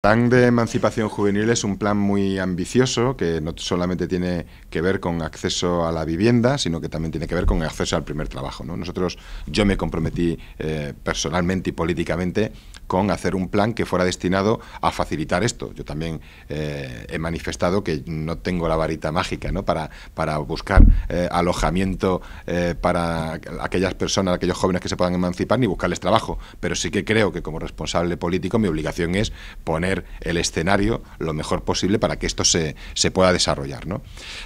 El plan de emancipación juvenil es un plan muy ambicioso que no solamente tiene que ver con acceso a la vivienda, sino que también tiene que ver con acceso al primer trabajo. Nosotros, yo me comprometí eh, personalmente y políticamente con hacer un plan que fuera destinado a facilitar esto. Yo también eh, he manifestado que no tengo la varita mágica para, para buscar eh, alojamiento eh, para aquellas personas, aquellos jóvenes que se puedan emancipar, ni buscarles trabajo. Pero sí que creo que como responsable político mi obligación es poner el escenario lo mejor posible para que esto se, pueda desarrollar.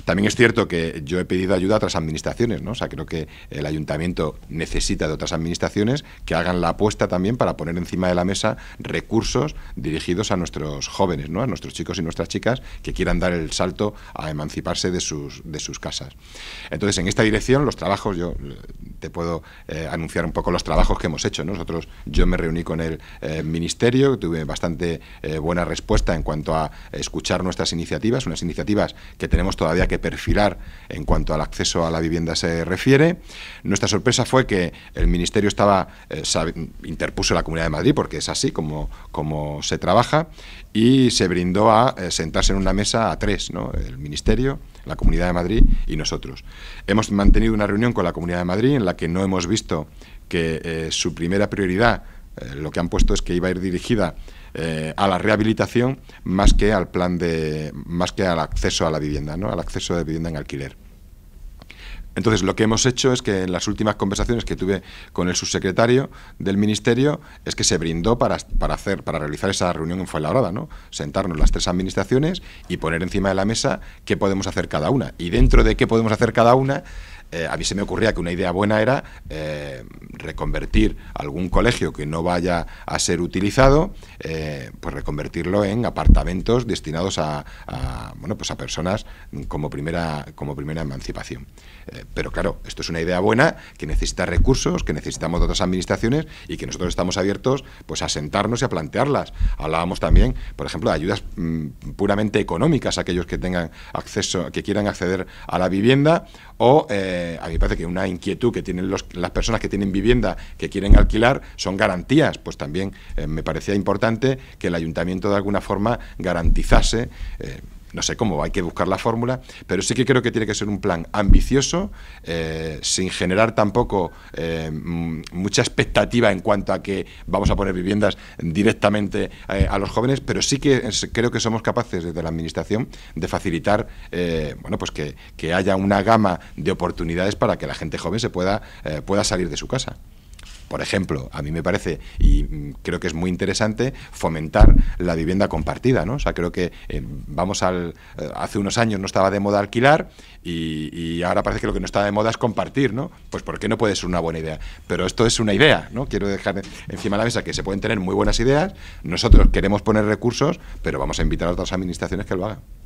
También es cierto que yo he pedido ayuda a otras administraciones, ¿no? o sea, creo que el ayuntamiento necesita de otras administraciones que hagan la apuesta también para poner encima de la mesa recursos dirigidos a nuestros jóvenes, ¿no? a nuestros chicos y nuestras chicas que quieran dar el salto a emanciparse de sus, de sus casas. Entonces, en esta dirección, los trabajos, yo eh, te puedo eh, anunciar un poco los trabajos que hemos hecho. Nosotros, yo me reuní con el eh, Ministerio, tuve bastante buena respuesta en cuanto a escuchar nuestras iniciativas, unas iniciativas que tenemos todavía que perfilar en cuanto al acceso a la vivienda se refiere. Nuestra sorpresa fue que el Ministerio estaba interpuso la Comunidad de Madrid porque es así como, como se trabaja, y se brindó a eh, sentarse en una mesa a tres, el Ministerio, la Comunidad de Madrid y nosotros. Hemos mantenido una reunión con la Comunidad de Madrid en la que no hemos visto que eh, su primera prioridad, eh, lo que han puesto es que iba a ir dirigida a la rehabilitación más que al plan de, más que al acceso a la vivienda, ¿no? al acceso de vivienda en alquiler. Entonces, lo que hemos hecho es que en las últimas conversaciones que tuve con el subsecretario del Ministerio es que se brindó para, hacer, para realizar esa reunión en Fuenlabrada, ¿no? Sentarnos las tres administraciones y poner encima de la mesa qué podemos hacer cada una. Y dentro de qué podemos hacer cada una, eh, a mí se me ocurría que una idea buena era eh, reconvertir algún colegio que no vaya a ser utilizado, eh, pues reconvertirlo en apartamentos destinados a, bueno, pues a personas como primera, como primera emancipación. pero claro, esto es una idea buena que necesita recursos, que necesitamos de otras administraciones y que nosotros estamos abiertos pues, a sentarnos y a plantearlas. Hablábamos también, por ejemplo, de ayudas mm, puramente económicas a aquellos que tengan acceso, que quieran acceder a la vivienda o eh, a mí me parece que una inquietud que tienen las personas que tienen vivienda que quieren alquilar son garantías. Pues también eh, me parecía importante que el ayuntamiento de alguna forma garantizase. Eh, no sé cómo, hay que buscar la fórmula, pero sí que creo que tiene que ser un plan ambicioso, eh, sin generar tampoco eh, mm, mucha expectativa en cuanto a que vamos a poner viviendas directamente eh, a los jóvenes, pero sí que creo que somos capaces desde la Administración de facilitar bueno, pues que, haya una gama de oportunidades para que la gente joven se pueda, pueda salir de su casa. Por ejemplo, a mí me parece, y mm, creo que es muy interesante, fomentar la vivienda compartida, ¿no? O sea, creo que eh, vamos al... Eh, hace unos años no estaba de moda alquilar y, y, ahora parece que lo que no está de moda es compartir, ¿no? Pues ¿por qué no puede ser una buena idea? Pero esto es una idea, ¿no? Quiero dejar encima de la mesa que se pueden tener muy buenas ideas, nosotros queremos poner recursos, pero vamos a invitar a otras administraciones que lo hagan.